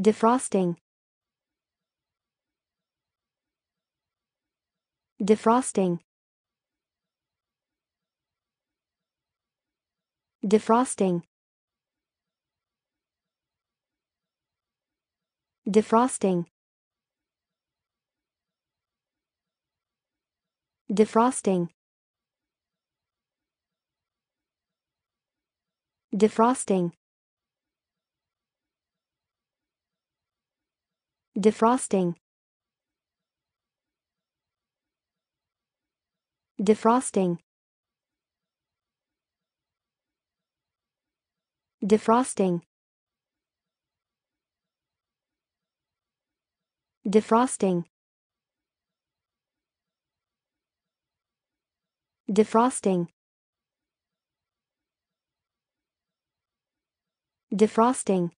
Defrosting. Defrosting. Defrosting. Defrosting. Defrosting. Defrosting. Defrosting. Defrosting. Defrosting. Defrosting. Defrosting. Defrosting.